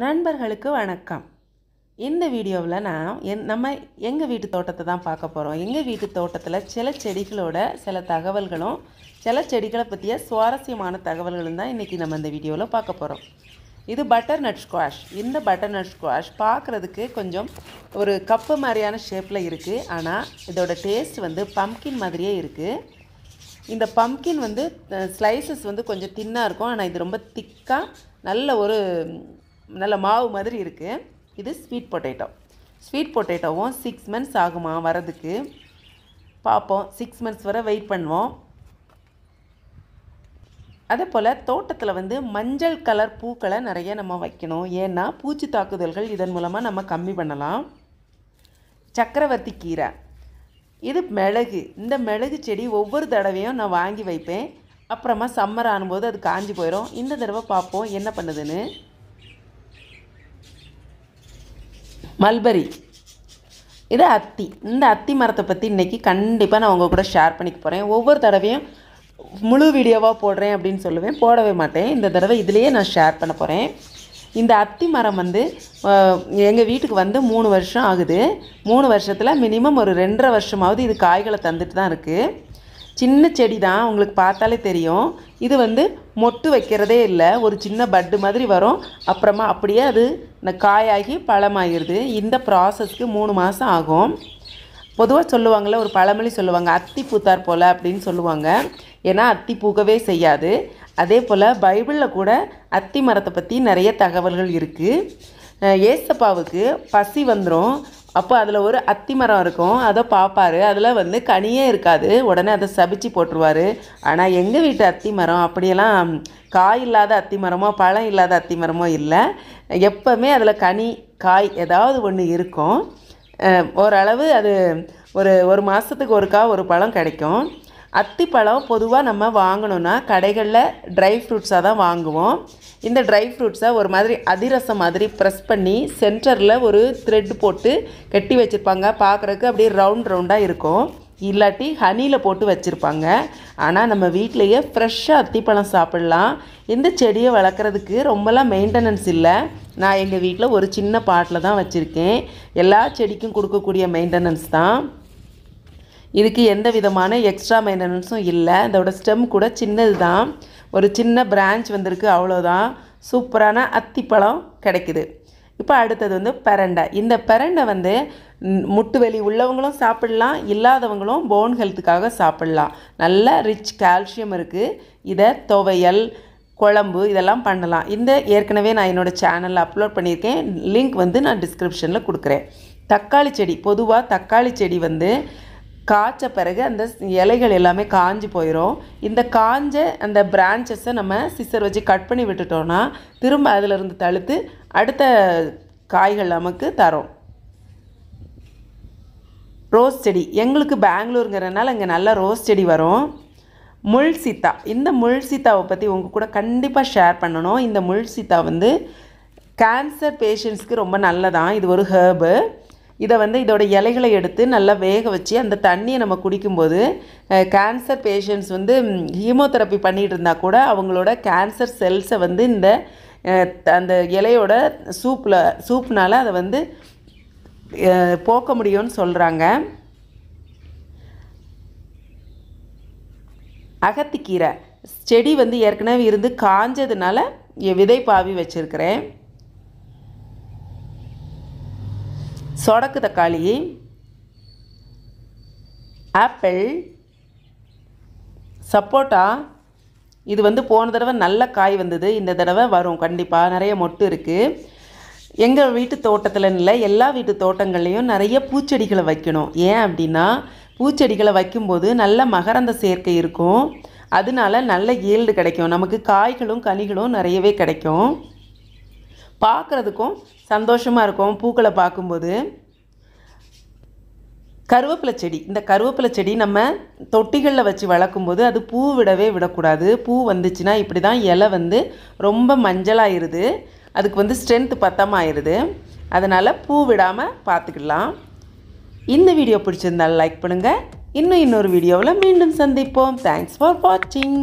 நண்பர்களுக்கு வணக்கம் இந்த வீடியோவில் நான் என் நம்ம எங்கள் வீட்டு தோட்டத்தை தான் பார்க்க போகிறோம் எங்கள் வீட்டு தோட்டத்தில் சில செடிகளோட சில தகவல்களும் சில செடிகளை பற்றிய சுவாரஸ்யமான தகவல்களும் தான் இன்றைக்கி நம்ம இந்த வீடியோவில் பார்க்க போகிறோம் இது பட்டர் நட் ஸ்குவாஷ் இந்த பட்டர் நட் ஸ்குவாஷ் பார்க்குறதுக்கு கொஞ்சம் ஒரு கப்பு மாதிரியான ஷேப்பில் இருக்குது ஆனால் இதோட டேஸ்ட் வந்து பம்கின் மாதிரியே இருக்குது இந்த பம்கின் வந்து ஸ்லைசஸ் வந்து கொஞ்சம் தின்னாக இருக்கும் ஆனால் இது ரொம்ப திக்காக நல்ல ஒரு நல்ல மாவு மாதிரி இருக்குது இது ஸ்வீட் பொட்டேட்டோ ஸ்வீட் பொட்டேட்டோவும் சிக்ஸ் மந்த்ஸ் ஆகுமா வரதுக்கு பார்ப்போம் சிக்ஸ் மந்த்ஸ் வரை வெயிட் பண்ணுவோம் அதே போல் தோட்டத்தில் வந்து மஞ்சள் கலர் பூக்களை நிறைய நம்ம வைக்கணும் ஏன்னா பூச்சி தாக்குதல்கள் இதன் மூலமாக நம்ம கம்மி பண்ணலாம் சக்கரவர்த்தி கீரை இது மிளகு இந்த மிளகு செடி ஒவ்வொரு தடவையும் நான் வாங்கி வைப்பேன் அப்புறமா சம்மர் ஆனும்போது அது காஞ்சி போயிடும் இந்த தடவை பார்ப்போம் என்ன பண்ணுதுன்னு மல்பரி இது அத்தி இந்த அத்தி மரத்தை பற்றி இன்றைக்கி கண்டிப்பாக நான் உங்கள் கூட ஷேர் பண்ணிக்க போகிறேன் ஒவ்வொரு தடவையும் முழு வீடியோவாக போடுறேன் அப்படின்னு சொல்லுவேன் போடவே மாட்டேன் இந்த தடவை இதுலேயே நான் ஷேர் பண்ண போகிறேன் இந்த அத்தி மரம் வந்து எங்கள் வீட்டுக்கு வந்து மூணு வருஷம் ஆகுது மூணு வருஷத்தில் மினிமம் ஒரு ரெண்டரை வருஷமாவது இது காய்களை தந்துட்டு தான் இருக்குது சின்ன செடி தான் உங்களுக்கு பார்த்தாலே தெரியும் இது வந்து மொட்டு வைக்கிறதே இல்லை ஒரு சின்ன பட்டு மாதிரி வரும் அப்புறமா அப்படியே அது காயாகி பழமாகிடுது இந்த ப்ராசஸ்க்கு மூணு மாதம் ஆகும் பொதுவாக சொல்லுவாங்கள்ல ஒரு பழமொழி சொல்லுவாங்க அத்தி பூத்தார் போல் அப்படின்னு சொல்லுவாங்க ஏன்னா அத்தி பூக்கவே செய்யாது அதே போல் பைபிளில் கூட அத்தி மரத்தை பற்றி நிறைய தகவல்கள் இருக்குது ஏசப்பாவுக்கு பசி வந்துடும் அப்போ அதில் ஒரு அத்தி மரம் இருக்கும் அதை பார்ப்பாரு அதில் வந்து கனியே இருக்காது உடனே அதை சபிச்சு போட்டுருவார் ஆனால் எங்கள் வீட்டு அத்தி மரம் அப்படியெல்லாம் காய் இல்லாத அத்தி மரமோ பழம் இல்லாத அத்தி மரமோ இல்லை எப்போவுமே அதில் கனி காய் ஏதாவது ஒன்று இருக்கும் ஓரளவு அது ஒரு ஒரு மாதத்துக்கு ஒருக்கா ஒரு பழம் கிடைக்கும் அத்திப்பழம் பொதுவாக நம்ம வாங்கணும்னா கடைகளில் ட்ரை ஃப்ரூட்ஸாக தான் வாங்குவோம் இந்த ட்ரை ஃப்ரூட்ஸை ஒரு மாதிரி அதிரசம் மாதிரி ப்ரெஸ் பண்ணி சென்டரில் ஒரு த்ரெட் போட்டு கட்டி வச்சுருப்பாங்க பார்க்குறக்கு அப்படியே ரவுண்ட் ரவுண்டாக இருக்கும் இல்லாட்டி ஹனியில் போட்டு வச்சுருப்பாங்க ஆனால் நம்ம வீட்டிலையே ஃப்ரெஷ்ஷாக அத்திப்பழம் சாப்பிட்லாம் இந்த செடியை வளர்க்குறதுக்கு ரொம்பலாம் மெயின்டெனன்ஸ் இல்லை நான் எங்கள் வீட்டில் ஒரு சின்ன பாட்டில் தான் வச்சுருக்கேன் எல்லா செடிக்கும் கொடுக்கக்கூடிய மெயின்டெனன்ஸ் தான் இதுக்கு எந்த விதமான எக்ஸ்ட்ரா மெயின்டெனன்ஸும் இல்லை இதோட ஸ்டெம் கூட சின்னது தான் ஒரு சின்ன பிரான்ச் வந்திருக்கு அவ்வளோதான் சூப்பரான அத்திப்பழம் கிடைக்குது இப்போ அடுத்தது வந்து பரண்டை இந்த பரண்டை வந்து முட்டு வலி உள்ளவங்களும் சாப்பிட்லாம் இல்லாதவங்களும் போன் ஹெல்த்துக்காக சாப்பிட்லாம் நல்ல ரிச் கால்சியம் இருக்குது இதை துவையல் குழம்பு இதெல்லாம் பண்ணலாம் இந்த ஏற்கனவே நான் என்னோடய சேனலில் அப்லோட் பண்ணியிருக்கேன் லிங்க் வந்து நான் டிஸ்கிரிப்ஷனில் கொடுக்குறேன் தக்காளி செடி பொதுவாக தக்காளி செடி வந்து காய்ச்ச பிறகு அந்த இலைகள் எல்லாமே காஞ்சி போயிடும் இந்த காஞ்ச அந்த பிரான்ச்சஸை நம்ம சிசர் வச்சு கட் பண்ணி விட்டுட்டோன்னா திரும்ப அதிலிருந்து தழுத்து அடுத்த காய்கள் நமக்கு தரும் ரோஸ் செடி எங்களுக்கு பெங்களூருங்கிறதுனால இங்கே நல்லா ரோஸ் செடி வரும் முள் சீத்தா இந்த முள் சீத்தாவை பற்றி உங்கள் கூட கண்டிப்பாக ஷேர் பண்ணணும் இந்த முள் சீத்தா வந்து கேன்சர் பேஷண்ட்ஸ்க்கு ரொம்ப நல்லதான் இது ஒரு ஹேர்பு இதை வந்து இதோட இலைகளை எடுத்து நல்லா வேக வச்சு அந்த தண்ணியை நம்ம குடிக்கும்போது கேன்சர் பேஷண்ட்ஸ் வந்து ஹீமோதெரப்பி பண்ணிகிட்டு இருந்தால் கூட அவங்களோட கேன்சர் செல்ஸை வந்து இந்த அந்த இலையோட சூப்பில் சூப்னால் அதை வந்து போக்க முடியும்னு சொல்கிறாங்க அகத்திக்கீரை செடி வந்து ஏற்கனவே இருந்து காஞ்சதுனால விதை பாவி வச்சுருக்கிறேன் சொடக்கு தக்காளி ஆப்பிள் சப்போட்டா இது வந்து போன தடவை நல்ல காய் வந்தது இந்த தடவை வரும் கண்டிப்பாக நிறைய மொட்டு இருக்குது எங்கள் வீட்டு தோட்டத்தில் இல்லை எல்லா வீட்டு தோட்டங்கள்லேயும் நிறைய பூச்செடிகளை வைக்கணும் ஏன் அப்படின்னா பூச்செடிகளை வைக்கும்போது நல்ல மகரந்த சேர்க்கை இருக்கும் அதனால நல்ல ஈல்டு கிடைக்கும் நமக்கு காய்களும் கனிகளும் நிறையவே கிடைக்கும் பார்க்குறதுக்கும் சந்தோஷமாக இருக்கும் பூக்களை பார்க்கும்போது கருவேப்பிலை செடி இந்த கருவேப்பிலை செடி நம்ம தொட்டிகளில் வச்சு வளர்க்கும்போது அது பூ விடவே விடக்கூடாது பூ வந்துச்சுன்னா இப்படி தான் இலை வந்து ரொம்ப மஞ்சளாகிடுது அதுக்கு வந்து ஸ்ட்ரென்த்து பத்தமாகிடுது அதனால் பூ விடாமல் பார்த்துக்கலாம் இந்த வீடியோ பிடிச்சிருந்தாலும் லைக் பண்ணுங்கள் இன்னும் இன்னொரு வீடியோவில் மீண்டும் சந்திப்போம் தேங்க்ஸ் ஃபார் வாட்சிங்